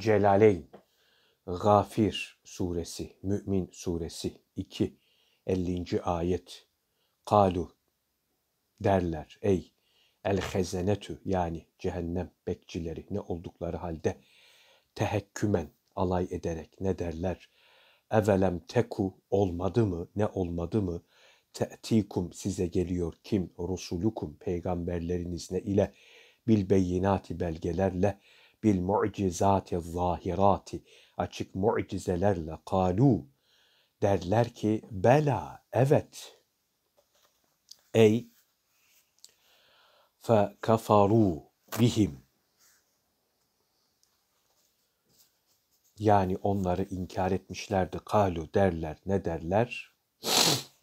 Celaleyn, Gafir suresi, Mümin suresi 2, 50. ayet. Kalu derler ey el hezenetü yani cehennem bekçileri ne oldukları halde tehekkümen alay ederek ne derler? Evelem teku olmadı mı ne olmadı mı? Te'tikum size geliyor kim? Rusulukum peygamberleriniz ne ile? Bil beyinati belgelerle bil mu'cizati zahirati açık mu'cizelerle kalu derler ki bela evet ey fe kafaru bihim yani onları inkar etmişlerdi kalu derler ne derler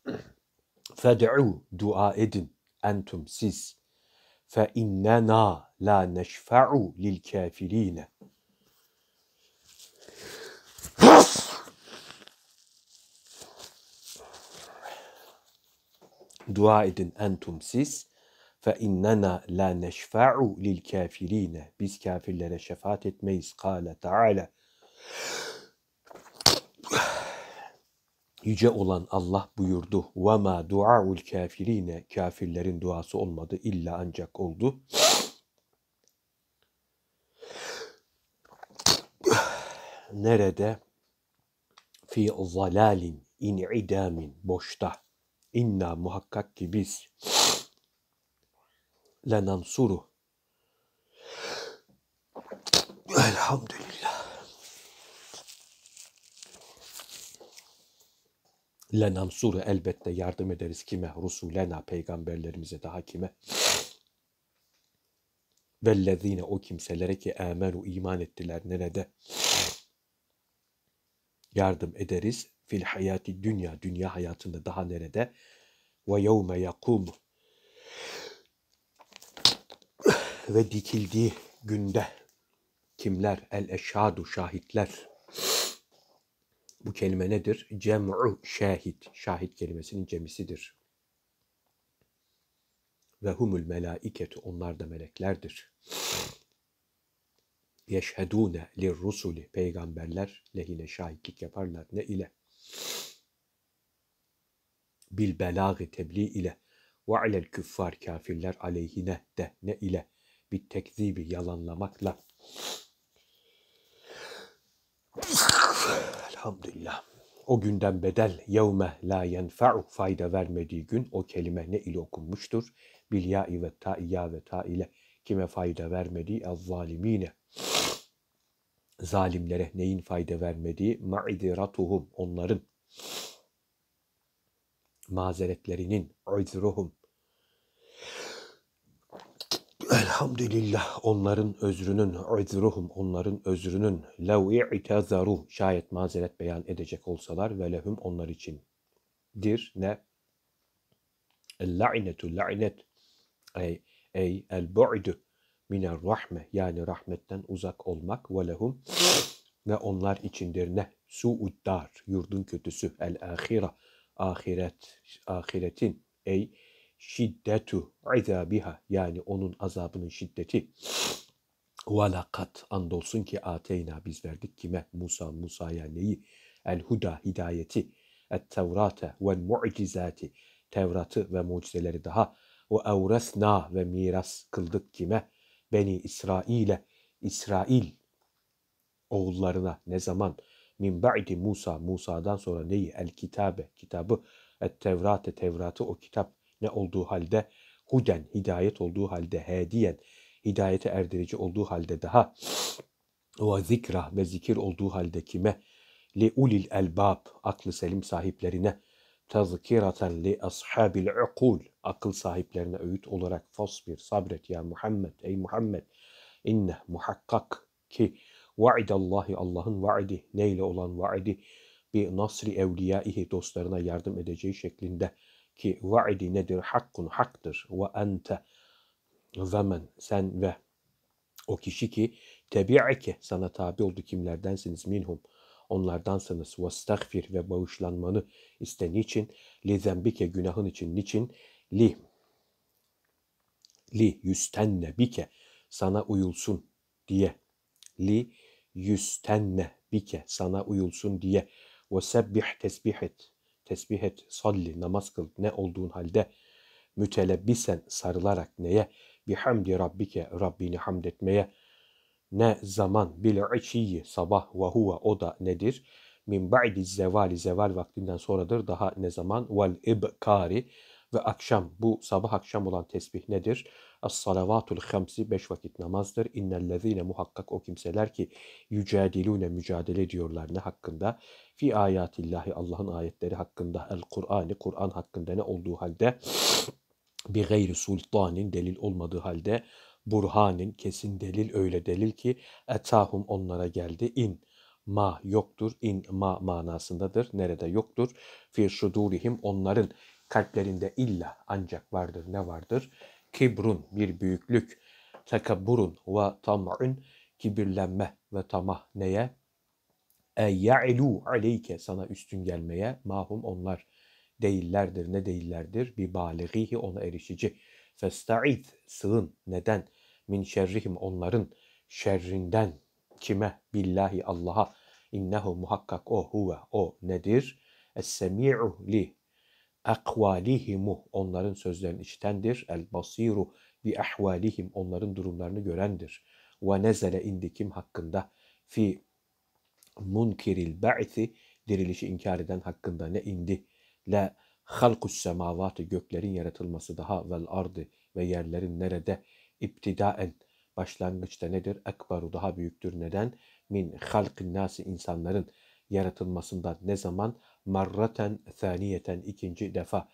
fed'u dua edin entum siz fe innena la neşfa'u lil kafirine. Dua edin entum siz fe innena la neşfa'u lil kafirine. Biz kafirlere şefaat etmeyiz. Kale Teala. Yüce olan Allah buyurdu. Ve ma du'a'ul kafirine. Kafirlerin duası olmadı illa ancak oldu. nerede? Fi zalalin in idamin boşta. İnna muhakkak ki biz lenansuru. Elhamdülillah. Lenansuru elbette yardım ederiz kime? Rusulena peygamberlerimize daha kime? Vellezine o kimselere ki amenu iman ettiler nerede? yardım ederiz. Fil hayati dünya, dünya hayatında daha nerede? Ve yevme yakum ve dikildiği günde kimler? El eşhadu şahitler. Bu kelime nedir? Cem'u şahit. Şahit kelimesinin cemisidir. Ve humul melaiketu onlar da meleklerdir yeşhedune lirrusuli peygamberler lehine şahitlik yaparlar ne ile bil belâgı tebliğ ile ve alel küffar kafirler aleyhine de ne ile bir tekzibi yalanlamakla Elhamdülillah. O günden bedel yevme la yenfe'u fayda vermediği gün o kelime ne ile okunmuştur? Bil ya'i ve ta'i ya ve ta ile kime fayda vermediği el zalimine zalimlere neyin fayda vermediği ma'idiratuhum onların mazeretlerinin izruhum Elhamdülillah onların özrünün izruhum onların özrünün lev i'tazaru şayet mazeret beyan edecek olsalar ve lehum onlar için dir ne la'inetu la'inet ey ey el bu'du miner rahme yani rahmetten uzak olmak ve lehum ve onlar içindir ne? Suuddar yurdun kötüsü el ahira ahiret ahiretin ey şiddetu izabiha yani onun azabının şiddeti velakat andolsun ki ateyna biz verdik kime Musa Musa'ya neyi el huda hidayeti et tevrate ve mucizati Tevrat'ı ve mucizeleri daha ve evresna ve miras kıldık kime Beni İsrail'e, İsrail oğullarına ne zaman min ba'di Musa, Musa'dan sonra neyi? El kitabe, kitabı, et tevrate, tevratı o kitap ne olduğu halde huden, hidayet olduğu halde hediyen, hidayete erdirici olduğu halde daha ve zikra ve zikir olduğu halde kime? Li ulil elbab, aklı selim sahiplerine tezkireten li ashabil ukul akıl sahiplerine öğüt olarak fasbir sabret ya Muhammed ey Muhammed inne muhakkak ki vaidallahi Allah'ın vaidi neyle olan vaidi bi nasri evliyaihi dostlarına yardım edeceği şeklinde ki vaidi nedir hakkun haktır ve ente ve men sen ve o kişi ki tebi'eke sana tabi oldu kimlerdensiniz minhum onlardansınız ve ve bağışlanmanı isteni iste niçin lezembike günahın için niçin Li. Li yüstenle bike sana uyulsun diye. Li yüstenle bike sana uyulsun diye. Ve sebbih tesbih et. Tesbih et, salli, namaz kıl ne olduğun halde. Mütelebbisen sarılarak neye? Bihamdi rabbike, Rabbini hamd etmeye. Ne zaman bil içiyi sabah ve huve o da nedir? min ba'di zevali zeval vaktinden sonradır daha ne zaman vel ibkari ve akşam bu sabah akşam olan tesbih nedir? As-salavatul hamsi beş vakit namazdır. İnnellezine muhakkak o kimseler ki yücadilune mücadele ediyorlar ne hakkında? Fi ayatillahi Allah'ın ayetleri hakkında el Kur'an'ı Kur'an hakkında ne olduğu halde bir gayri sultanin delil olmadığı halde burhanin kesin delil öyle delil ki etahum onlara geldi in ma yoktur in ma manasındadır nerede yoktur fi şudurihim onların kalplerinde illa ancak vardır ne vardır? Kibrun bir büyüklük, tekabburun ve tam'un kibirlenme ve tamah neye? E ya'lu aleyke sana üstün gelmeye mahum onlar değillerdir. Ne değillerdir? Bir baligihi ona erişici. Festa'id sığın. Neden? Min şerrihim onların şerrinden. Kime? Billahi Allah'a. innehu muhakkak o huve. O nedir? Es-semi'u li akvalihimu onların sözlerinin içtendir. El basiru bi ahvalihim onların durumlarını görendir. Ve nezele indi kim hakkında fi munkiril ba'thi dirilişi inkar eden hakkında ne indi? La halkus semavatı göklerin yaratılması daha vel ardı ve yerlerin nerede iptidaen başlangıçta nedir? Ekbaru daha büyüktür. Neden? Min halkin nasi insanların yaratılmasında ne zaman? Marraten thaniyeten ikinci defa.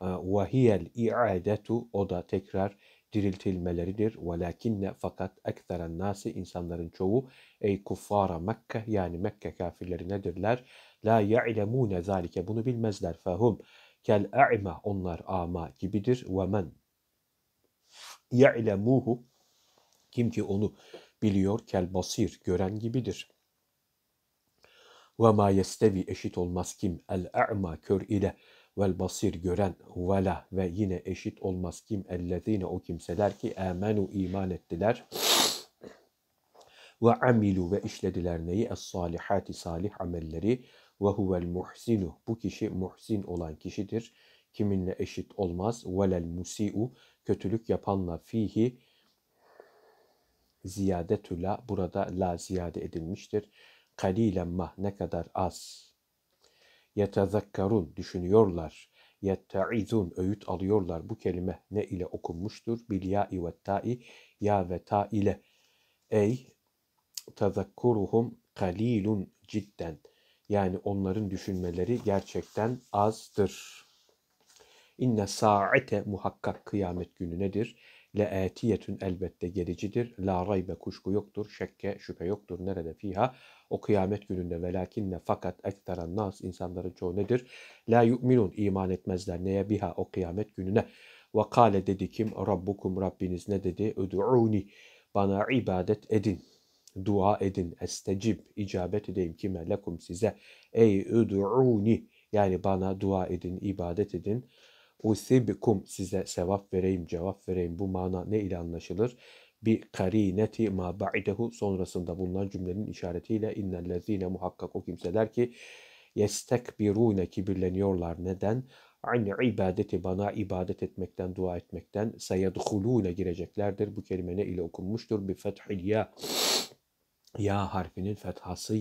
Ee, Vahiyel i'adetu o da tekrar diriltilmeleridir. Velakinne fakat eksteren nasi insanların çoğu ey kuffara Mekke yani Mekke kafirleri nedirler? La ya'lemune zalike bunu bilmezler. Fahum kel a'ma onlar ama gibidir. Ve men ya'lemuhu kim ki onu biliyor kel basir gören gibidir. Ve ma yestevi eşit olmaz kim? El a'ma kör ile vel basir gören vela ve yine eşit olmaz kim? Ellezine o kimseler ki emenu iman ettiler. Ve amilu ve işlediler neyi? Es salihati salih amelleri. Ve huvel muhsinu. Bu kişi muhsin olan kişidir. Kiminle eşit olmaz. Velel musiu. Kötülük yapanla fihi ziyade ziyadetüla burada la ziyade edilmiştir kalilen mah ne kadar az. Yetezekkarun düşünüyorlar. Yetteizun öğüt alıyorlar. Bu kelime ne ile okunmuştur? Bil ya'i ve ta'i ya ve ta ile. Ey tezekkuruhum kalilun cidden. Yani onların düşünmeleri gerçekten azdır. İnne sa'ite muhakkak kıyamet günü nedir? Le'atiyetün elbette gelicidir. La raybe kuşku yoktur. Şekke şüphe yoktur. Nerede fiha? O kıyamet gününde velakinne fakat ekteran nas insanların çoğu nedir? La yu'minun iman etmezler. Neye biha o kıyamet gününe. Ve kale dedi kim? Rabbukum Rabbiniz ne dedi? Öd'uni bana ibadet edin. Dua edin. Estecib. icabet edeyim kime? Lekum size. Ey öd'uni. Yani bana dua edin, ibadet edin. Usibkum size sevap vereyim, cevap vereyim. Bu mana ne ile anlaşılır? bi karineti ma ba'idehu sonrasında bulunan cümlenin işaretiyle innellezine muhakkak o kimseler ki yestekbirune kibirleniyorlar. Neden? Aynı ibadeti bana ibadet etmekten, dua etmekten seyedhulune gireceklerdir. Bu kelime ne ile okunmuştur? Bi fethil ya. Ya harfinin fethası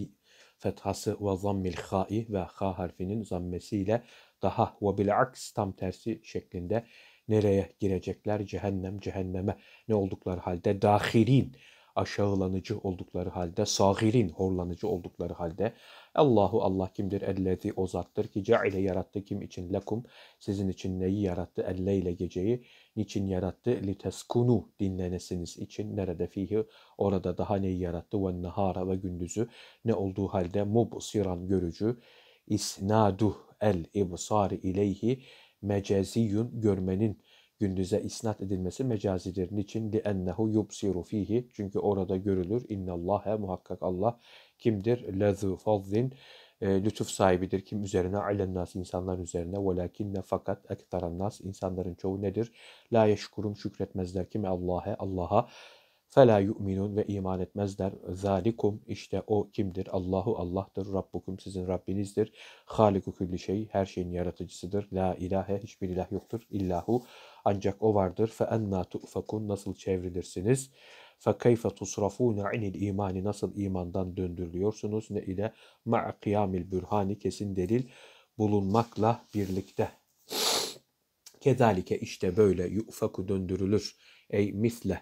fethası ve zammil ha'i ve ha harfinin zammesiyle daha ve bil aks tam tersi şeklinde Nereye girecekler? Cehennem, cehenneme ne oldukları halde? Dahirin, aşağılanıcı oldukları halde, sahirin, horlanıcı oldukları halde. Allahu Allah kimdir? Ellezi o zattır ki ceile yarattı kim için? Lekum sizin için neyi yarattı? Elle ile geceyi. Niçin yarattı? Liteskunu dinlenesiniz için. Nerede fihi? Orada daha neyi yarattı? Ve nahara ve gündüzü. Ne olduğu halde mubsiran görücü. isnadu el ibsari ileyhi mecaziyun görmenin gündüze isnat edilmesi mecazidir. Niçin? ennehu يُبْصِرُ fihi. Çünkü orada görülür. اِنَّ اللّٰهَ muhakkak Allah kimdir? لَذُ فَضْلٍ e, lütuf sahibidir. Kim üzerine? ailen nas insanlar üzerine. ne fakat nas insanların çoğu nedir? La yeşkurum şükretmezler. Kim Allah'a? Allah'a Fela yu'minun ve iman etmezler. Zalikum işte o kimdir? Allahu Allah'tır. Rabbukum sizin Rabbinizdir. Haliku külli şey her şeyin yaratıcısıdır. La ilahe hiçbir ilah yoktur. İllahu ancak o vardır. Fe enna tu'fakun nasıl çevrilirsiniz? Fe keyfe tusrafuna inil imani nasıl imandan döndürülüyorsunuz? Ne ile ma'a kıyamil bürhani kesin delil bulunmakla birlikte. Kedalike işte böyle yu'faku döndürülür. Ey misle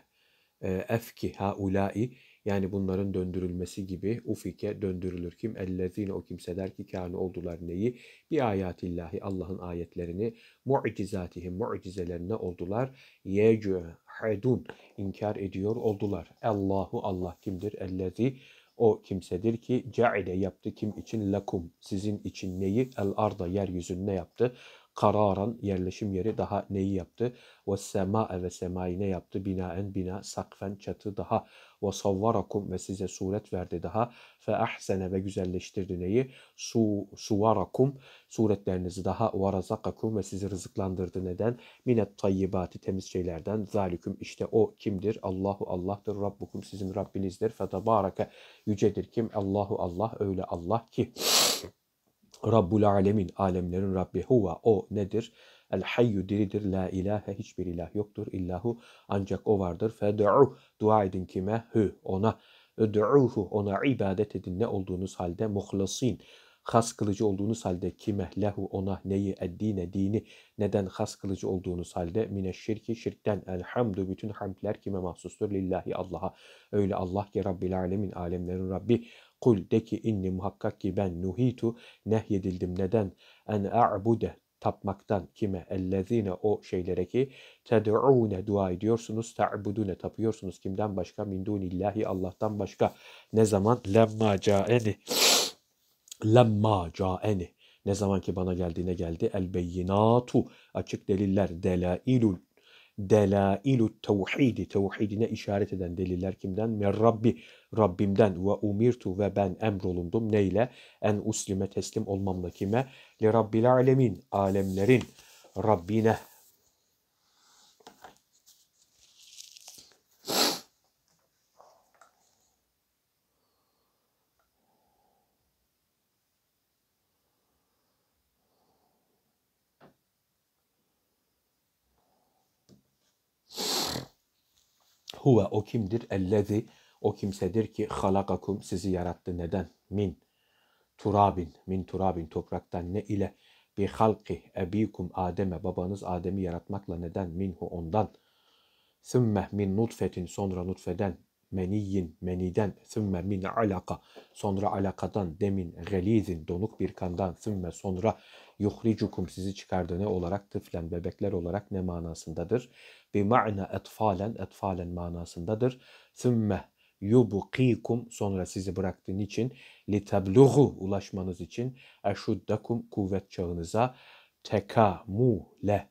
efki ha haulai yani bunların döndürülmesi gibi ufike döndürülür kim ellezine o kimse der ki kâne oldular neyi bir ayatillahi Allah'ın ayetlerini mu'cizatihim mu'cizelerine oldular yecehedun inkar ediyor oldular Allahu Allah kimdir ellezi o kimsedir ki caide yaptı kim için lakum sizin için neyi el arda yeryüzünde yaptı kararan yerleşim yeri daha neyi yaptı? Ve sema ve semayı ne yaptı? Binaen bina, sakfen çatı daha. Ve savvarakum ve size suret verdi daha. Fe ahsene ve güzelleştirdi neyi? Su, suvarakum suretlerinizi daha. Ve razakakum ve sizi rızıklandırdı neden? Minet tayyibati temiz şeylerden. Zalikum işte o kimdir? Allahu Allah'tır. Rabbukum sizin Rabbinizdir. Fe tebareke yücedir kim? Allahu Allah öyle Allah ki. Rabbul alemin, alemlerin Rabbi huva, o nedir? El hayyu diridir, la ilahe, hiçbir ilah yoktur, illahu, ancak o vardır. Fed'u, dua edin kime? Hü, ona. Öd'uhu, ona ibadet edin ne olduğunuz halde muhlasin, has kılıcı olduğunuz halde kime, lehu, ona, neyi, eddine, dini, neden has kılıcı olduğunuz halde mine şirki, şirkten, elhamdü, bütün hamdler kime mahsustur? Lillahi, Allah'a. Öyle Allah ki Rabbil alemin, alemlerin Rabbi, Kul de ki inni muhakkak ki ben nuhitu nehyedildim neden? En a'bude tapmaktan kime? Ellezine o şeylere ki ted'une dua ediyorsunuz. Ta'budune tapıyorsunuz. Kimden başka? Min dunillahi Allah'tan başka. Ne zaman? Lemma ca'eni. Lemma ca'eni. Ne zaman ki bana geldiğine geldi. El beyinatu. Açık deliller. Delailul delailu tevhidi tevhidine işaret eden deliller kimden? Min Rabbi Rabbimden ve umirtu ve ben emrolundum neyle? En uslime teslim olmamla kime? Li Rabbil alemin alemlerin Rabbine Huve o kimdir? Ellezi o kimsedir ki halakakum sizi yarattı. Neden? Min turabin, min turabin topraktan ne ile? Bi halki ebikum Adem'e babanız Adem'i yaratmakla neden? Minhu ondan. Sümme min nutfetin sonra nutfeden meniyyin meniden sümme min alaka sonra alakadan demin gelizin donuk bir kandan sümme sonra yuhricukum sizi çıkardı ne olarak tıflen bebekler olarak ne manasındadır? Bi ma'na etfalen etfalen manasındadır. Sümme yubqikum sonra sizi bıraktığın için litablughu ulaşmanız için eşuddakum kuvvet çağınıza tekamule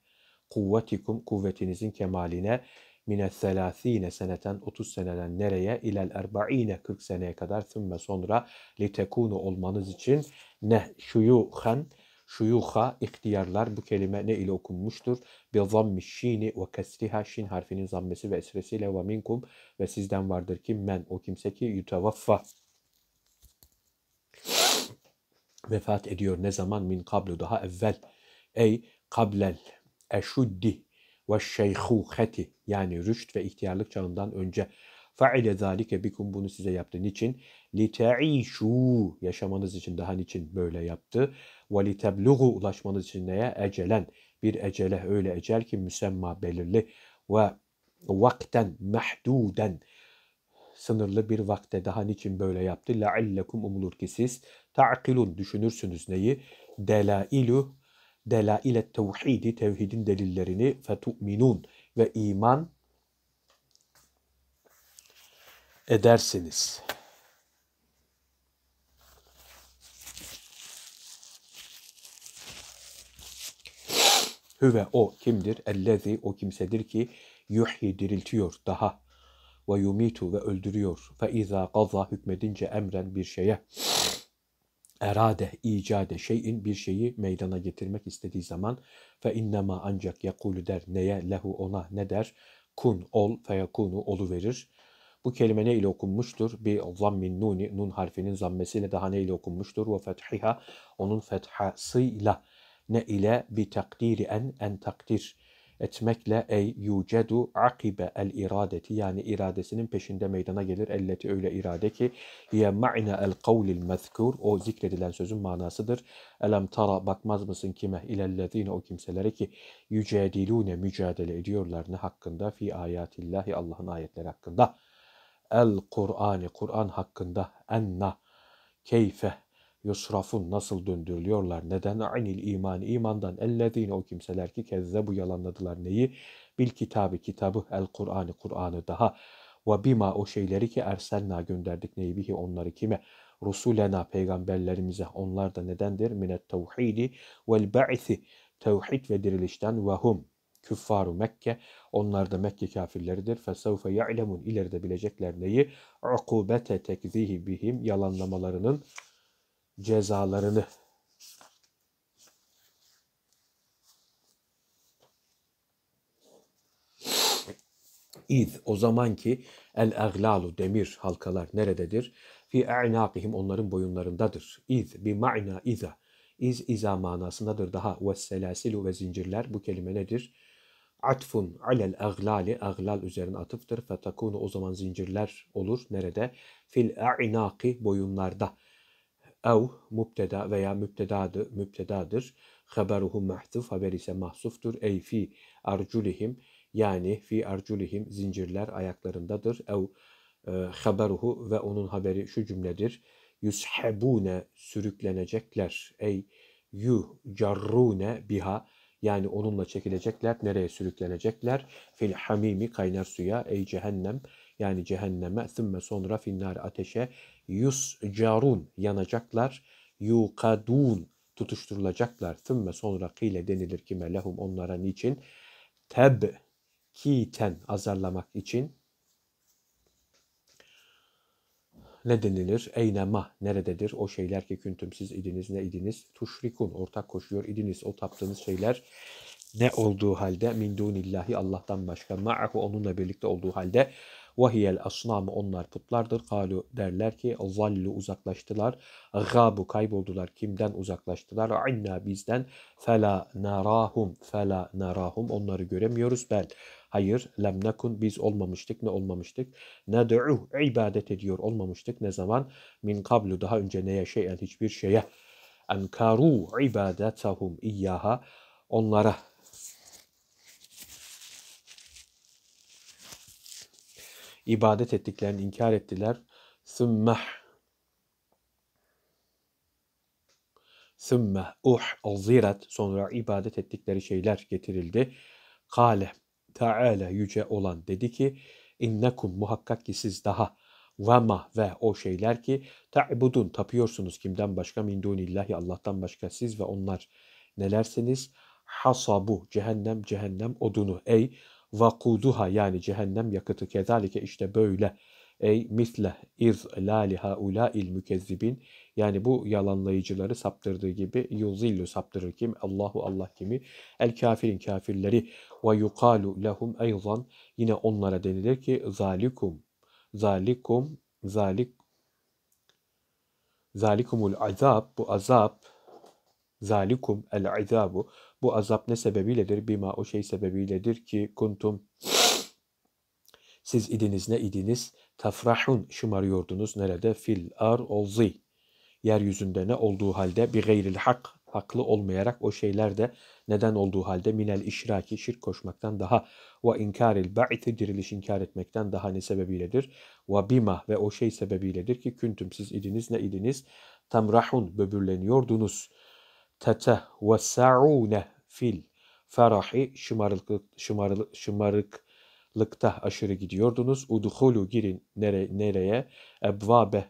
kuvvetikum kuvvetinizin kemaline mine selasine seneten 30 seneden nereye ilel erba'ine 40 seneye kadar ve sonra litekunu olmanız için ne şuyuhen şuyuha ihtiyarlar bu kelime ne ile okunmuştur? Bi zammi şini ve kesriha şin harfinin zammesi ve esresiyle ve minkum ve sizden vardır ki men o kimse ki yutevaffa vefat ediyor ne zaman min kablu daha evvel ey kablel eşuddi ve şeyhuheti yani rüşt ve ihtiyarlık çağından önce faile zalike bikum bunu size yaptı. Niçin? Lite'işu yaşamanız için daha niçin böyle yaptı? Ve litebluğu ulaşmanız için neye? Ecelen. Bir ecele öyle ecel ki müsemma belirli ve vakten mehduden sınırlı bir vakte daha niçin böyle yaptı? Leallekum umulur ki siz ta'kilun düşünürsünüz neyi? Delailu delaile tevhidi tevhidin delillerini fetu'minun ve iman edersiniz. Hüve o kimdir? Ellezi o kimsedir ki yuhyi diriltiyor daha ve yumitu ve öldürüyor. Fe iza gaza hükmedince emren bir şeye erade, icade şeyin bir şeyi meydana getirmek istediği zaman fe innema ancak yakulu der neye lehu ona ne der kun ol feyakunu olu verir. Bu kelime ne ile okunmuştur? Bi zammin nuni nun harfinin zammesiyle daha ne ile okunmuştur? Ve fethiha onun fethasıyla ne ile bi takdiri en en takdir etmekle ey yucedu akibe el iradeti yani iradesinin peşinde meydana gelir elleti öyle irade ki hiye ma'ne el kavlil mezkur o zikredilen sözün manasıdır. Elem tara bakmaz mısın kime ilellezine o kimselere ki yücedilune mücadele ediyorlar ne hakkında fi ayatillahi Allah'ın ayetleri hakkında el Kur'ani Kur'an hakkında enna keyfe yusrafun nasıl döndürülüyorlar? Neden? Anil iman imandan ellezine o kimseler ki kezde bu yalanladılar neyi? Bil kitabı kitabı el Kur'an'ı Kur'an'ı daha ve bima o şeyleri ki erselna gönderdik neyi bihi onları kime? Rusulena peygamberlerimize onlar da nedendir? Minet tevhidi vel ba'si tevhid ve dirilişten ve hum küffaru Mekke onlar da Mekke kafirleridir. Fesevfe ya'lemun ileride bilecekler neyi? Ukubete tekzihi bihim yalanlamalarının cezalarını. İz o zamanki el aglalu demir halkalar nerededir? Fi a'naqihim onların boyunlarındadır. İz bi ma'na iza. İz iza manasındadır daha. Ve selasilu ve zincirler bu kelime nedir? atfun alel aglali aglal üzerine atıftır. Fetakunu o zaman zincirler olur. Nerede? Fil a'inaki boyunlarda ev müpteda veya müptedadı, müptedadır. Haberuhu mahzuf, haber ise mahsuftur. Ey fi arculihim yani fi arculihim zincirler ayaklarındadır. Ev e, haberuhu ve onun haberi şu cümledir. Yushebune sürüklenecekler. Ey yu carrune biha yani onunla çekilecekler. Nereye sürüklenecekler? Fil hamimi kaynar suya. Ey cehennem yani cehenneme sümme sonra finnar ateşe carun yanacaklar yukadun tutuşturulacaklar sümme sonra kile denilir kime lehum onlara niçin teb kiten azarlamak için ne denilir? Eynema nerededir? O şeyler ki küntüm siz idiniz ne idiniz? Tuşrikun ortak koşuyor idiniz o taptığınız şeyler ne olduğu halde min dunillahi Allah'tan başka ma'ahu onunla birlikte olduğu halde Vahiyel asnamı onlar putlardır. Kalu derler ki zallu uzaklaştılar. Gabu kayboldular. Kimden uzaklaştılar? İnna bizden. Fela narahum. Fela narahum. Onları göremiyoruz. Bel. Hayır, lem nekun biz olmamıştık, ne olmamıştık? Ned'u ibadet ediyor olmamıştık. Ne zaman? Min kablu daha önce neye şeyen hiçbir şeye. Enkaru ibadetahum iyyaha. Onlara ibadet ettiklerini inkar ettiler. Sümmeh Sümme uh azirat sonra ibadet ettikleri şeyler getirildi. Kale Teala yüce olan dedi ki innekum muhakkak ki siz daha ve ve o şeyler ki ta'budun tapıyorsunuz kimden başka min dunillahi Allah'tan başka siz ve onlar nelerseniz hasabu cehennem cehennem odunu ey vakuduha yani cehennem yakıtı kezalike işte böyle ey misle iz lali haula il mükezzibin yani bu yalanlayıcıları saptırdığı gibi yuzillu saptırır kim Allahu Allah kimi el kafirin kafirleri ve yukalu lehum eyzan yine onlara denilir ki zalikum zalikum zalik zalikumul azab bu azap zalikum el azabu bu azap ne sebebiyledir? Bima o şey sebebiyledir ki kuntum siz idiniz ne idiniz? Tafrahun şımarıyordunuz nerede? Fil ar olzi. Yeryüzünde ne olduğu halde bir gayril hak haklı olmayarak o şeyler de neden olduğu halde minel işraki şirk koşmaktan daha ve inkaril ba'ti diriliş inkar etmekten daha ne sebebiyledir? Ve bima ve o şey sebebiyledir ki küntüm siz idiniz ne idiniz? Tamrahun böbürleniyordunuz. Tetehvesa'une fil ferahi şımarık, şımarık, şımarıklıkta aşırı gidiyordunuz. Udhulu girin nere, nereye? Ebvabe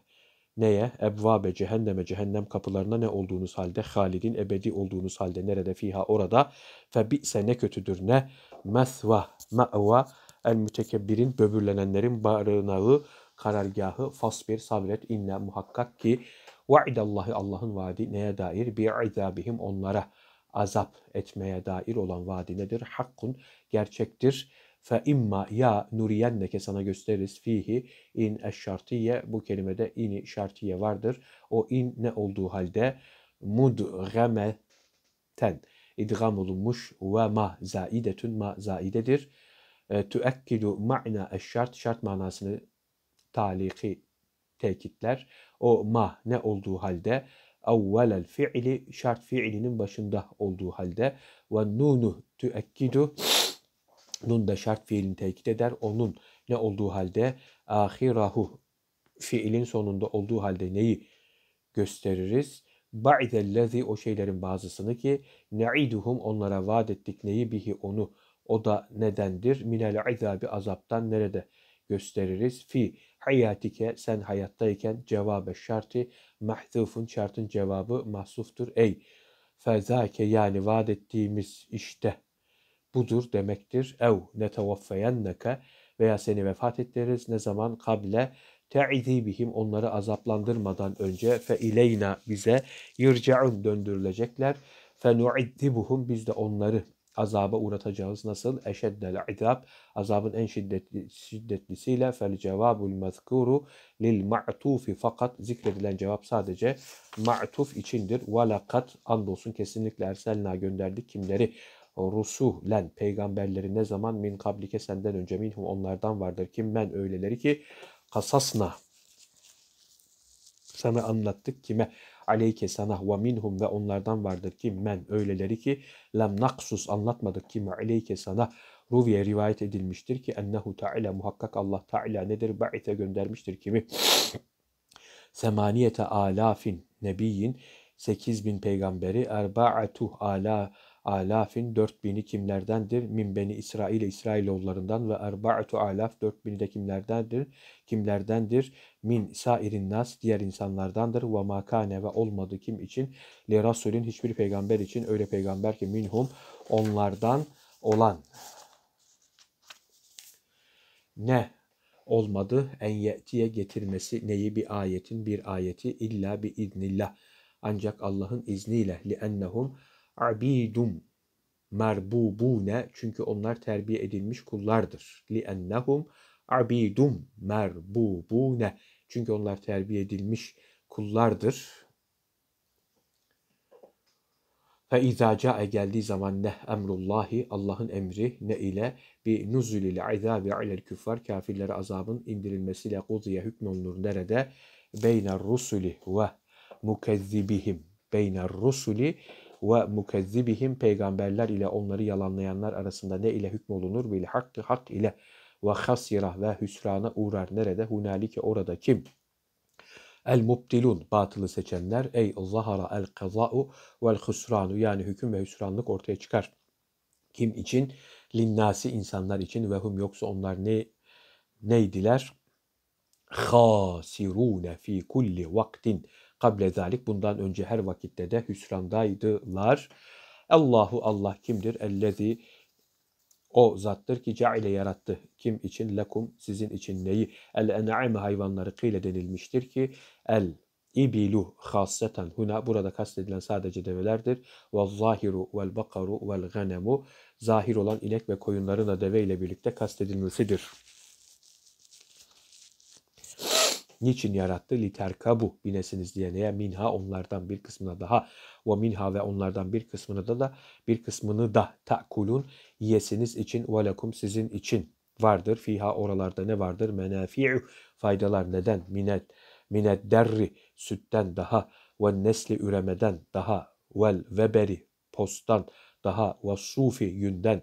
neye? Ebvabe cehenneme cehennem kapılarına ne olduğunuz halde halidin ebedi olduğunuz halde nerede fiha orada fe bi'se ne kötüdür ne mesva me'va el mütekebbirin böbürlenenlerin barınağı karargahı fasbir sabret inne muhakkak ki vaidallahi Allah'ın vaadi neye dair bi izabihim onlara azap etmeye dair olan vaadi nedir? Hakkun gerçektir. Fe imma ya nuriyenneke sana gösteririz fihi in eşşartiye bu kelimede ini şartiye vardır. O in ne olduğu halde mudgameten idgam olunmuş ve ma zaidetun ma zaidedir. E, Tüekkidu ma'na eşşart şart manasını taliki tekitler. O ma ne olduğu halde evvelel fiili şart fiilinin başında olduğu halde ve nunu tüekkidu nun da şart fiilini tekit eder. Onun ne olduğu halde ahirahu fiilin sonunda olduğu halde neyi gösteririz? Ba'dellezi o şeylerin bazısını ki neiduhum onlara vaat ettik neyi bihi onu o da nedendir? Minel azabi azaptan nerede gösteririz? Fi hayatike sen hayattayken cevabı şartı mahzufun şartın cevabı mahsuftur. Ey fezake yani vaat ettiğimiz işte budur demektir. Ev netevaffeyenneke veya seni vefat ettiririz ne zaman kable te'izibihim onları azaplandırmadan önce fe ileyna bize yırca'un döndürülecekler. Fe nu'iddibuhum biz de onları azaba uğratacağız. Nasıl? Eşeddel izab. Azabın en şiddetli, şiddetlisiyle fel cevabul mezkuru lil ma'tufi fakat zikredilen cevap sadece ma'tuf içindir. Ve lakat andolsun kesinlikle erselna gönderdik kimleri? rusulen peygamberleri ne zaman min kablike senden önce minhum onlardan vardır kim ben öyleleri ki kasasna sana anlattık kime aleyke sana ve minhum ve onlardan vardır ki men öyleleri ki lem naksus anlatmadık ki aleyke sana ruviye rivayet edilmiştir ki ennehu ta'ala muhakkak Allah ta'ala nedir? Ba'ite göndermiştir kimi? Semaniyete alafin nebiyyin bin peygamberi erba'atu ala alafin dört bini kimlerdendir? Min beni İsrail İsrailoğullarından ve erba'tu alaf dört bini de kimlerdendir? Kimlerdendir? Min sairin nas diğer insanlardandır. Ve makane ve olmadı kim için? Li rasulün hiçbir peygamber için öyle peygamber ki minhum onlardan olan. Ne? olmadı en yetiye getirmesi neyi bir ayetin bir ayeti illa bi iznillah ancak Allah'ın izniyle li ennehum abidum merbubune çünkü onlar terbiye edilmiş kullardır. Li ennehum abidum merbubune çünkü onlar terbiye edilmiş kullardır. Fe izaca geldiği zaman ne emrullahi Allah'ın emri ne ile bi nuzulil izabi alel küffar kafirlere azabın indirilmesiyle kuziye hükmolunur nerede? Beyner rusuli ve mukezzibihim. Beyner rusuli ve mukezzibihim peygamberler ile onları yalanlayanlar arasında ne ile hükmolunur? Bil hakkı hak ile ve hasira ve hüsrana uğrar. Nerede? Hunalike orada kim? El mubtilun batılı seçenler ey zahara el kaza'u vel husranu yani hüküm ve hüsranlık ortaya çıkar. Kim için? Linnasi insanlar için ve hum yoksa onlar ne neydiler? Hasirune fi kulli vaktin Kable bundan önce her vakitte de hüsrandaydılar. Allahu Allah kimdir? Ellezi o zattır ki caile yarattı. Kim için? Lekum sizin için neyi? El en'am hayvanları kıyle denilmiştir ki el ibilu hasseten huna burada kastedilen sadece develerdir. Ve zahiru vel bakaru vel ganemu zahir olan inek ve koyunların da deve ile birlikte kastedilmesidir. niçin yarattı? liter kabu binesiniz diye neye? Minha onlardan bir kısmına daha ve minha ve onlardan bir kısmını da da bir kısmını da takulun yesiniz için ve lekum sizin için vardır. Fiha oralarda ne vardır? Menafi'u faydalar neden? Minet minet derri sütten daha ve nesli üremeden daha vel veberi posttan daha ve sufi yünden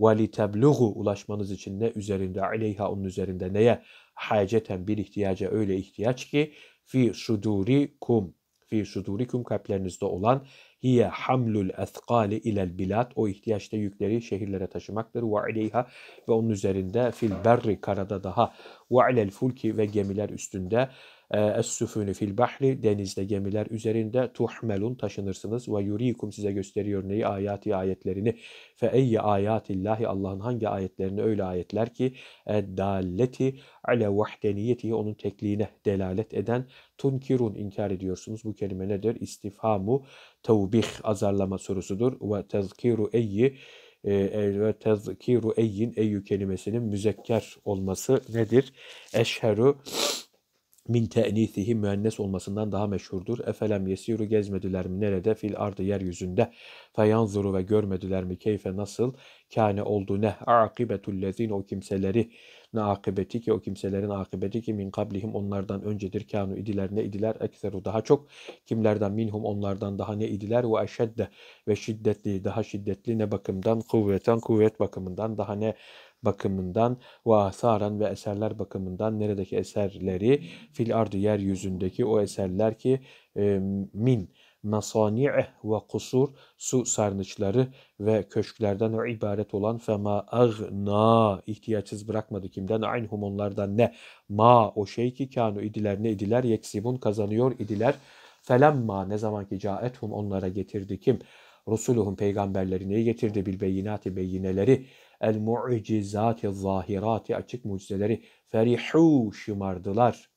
ve litebluğu ulaşmanız için ne üzerinde aleyha onun üzerinde neye haceten bir ihtiyaca öyle ihtiyaç ki fi kum, fi kum kalplerinizde olan hiye hamlul ethkali ilel bilat o ihtiyaçta yükleri şehirlere taşımaktır ve ileyha ve onun üzerinde fil berri karada daha ve ilel fulki ve gemiler üstünde ee, Es-süfünü fil bahri denizde gemiler üzerinde tuhmelun taşınırsınız ve yurikum size gösteriyor neyi ayati ayetlerini fe eyye ayatillahi Allah'ın hangi ayetlerini öyle ayetler ki dalleti ale vahdeniyeti onun tekliğine delalet eden tunkirun inkar ediyorsunuz. Bu kelime nedir? İstifhamu tevbih azarlama sorusudur ve tezkiru eyyi e, e, ve tezkiru eyyin eyyü kelimesinin müzekker olması nedir? Eşheru min te'nithihi müennes olmasından daha meşhurdur. Efelem yesiru gezmediler mi nerede fil ardı yeryüzünde Fayanzuru ve görmediler mi keyfe nasıl kâne oldu ne akibetullezin o kimseleri ne akibeti ki o kimselerin akibeti ki min kablihim onlardan öncedir Kânu idiler ne idiler ekseru daha çok kimlerden minhum onlardan daha ne idiler ve eşedde ve şiddetli daha şiddetli ne bakımdan kuvveten kuvvet bakımından daha ne bakımından ve asaran ve eserler bakımından neredeki eserleri fil ardı yeryüzündeki o eserler ki e, min masani'e ve kusur su sarnıçları ve köşklerden ibaret olan fema agna ihtiyaçsız bırakmadı kimden aynhum onlardan ne ma o şey ki kanu idiler ne idiler yeksibun kazanıyor idiler felemma ne zamanki caethum onlara getirdi kim resuluhun peygamberleri neyi getirdi bil beyinati beyineleri el mu'cizati zahirati açık mucizeleri ferihu şımardılar.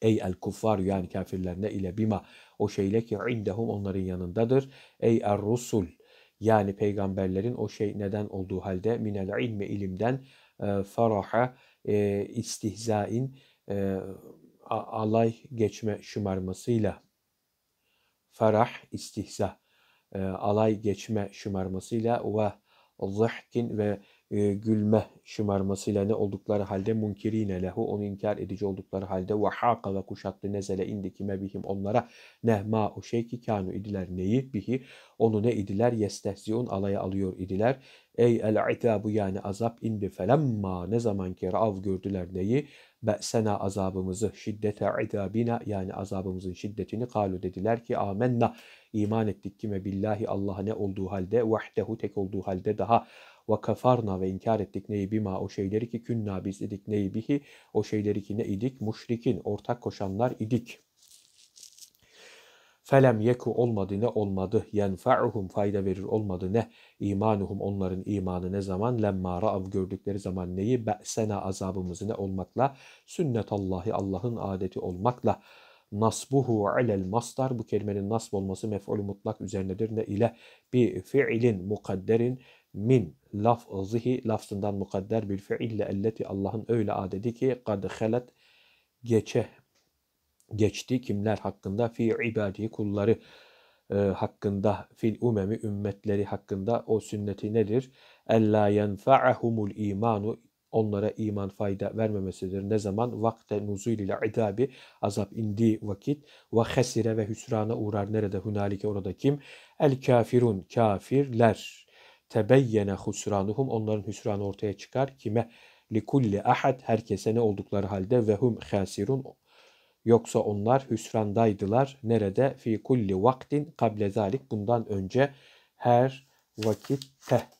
Ey el kuffar yani kafirlerine ile bima o şeyle ki indehum onların yanındadır. Ey er rusul yani peygamberlerin o şey neden olduğu halde minel ilmi ilimden e, faraha e, istihzain e, alay geçme şımarmasıyla farah istihza e, alay geçme şımarmasıyla ve zahkin ve e, gülme şımarmasıyla ne oldukları halde munkirine lehu onu inkar edici oldukları halde ve haka ve kuşattı nezele indi kime bihim onlara ma o şey ki kanu idiler neyi bihi onu ne idiler yestehziun alaya alıyor idiler ey el itabu yani azap indi felemma ne zaman ki rav gördüler neyi be'sena azabımızı, şiddete idabina yani azabımızın şiddetini kalu dediler ki amenna iman ettik kime billahi Allah'a ne olduğu halde vahdehu tek olduğu halde daha ve kafarna ve inkar ettik neyi bima o şeyleri ki künna biz idik neyi bihi o şeyleri ki ne idik müşrikin ortak koşanlar idik.'' felem yeku olmadı ne olmadı yenfa'uhum fayda verir olmadı ne imanuhum onların imanı ne zaman lemma ra'av gördükleri zaman neyi be'sena azabımızı ne olmakla sünnetallahi Allah'ın adeti olmakla nasbuhu alel mastar bu kelimenin nasb olması mef'ulü mutlak üzerinedir ne ile bir fiilin mukadderin min lafzihi lafzından mukadder bir fiille elleti Allah'ın öyle adedi ki kad helet geçe geçti. Kimler hakkında? Fi ibadi kulları e, hakkında fil umemi ümmetleri hakkında o sünneti nedir? Ella yenfa'ahumul imanu onlara iman fayda vermemesidir. Ne zaman? Vakte nuzul ile idabi azap indiği vakit ve hesire ve hüsrana uğrar. Nerede? Hunalike orada kim? El kafirun kafirler tebeyyene husranuhum onların hüsranı ortaya çıkar. Kime? likulli ahad herkese ne oldukları halde vehum khasirun Yoksa onlar hüsrandaydılar. Nerede? Fi kulli vaktin kable zalik. Bundan önce her vakitte.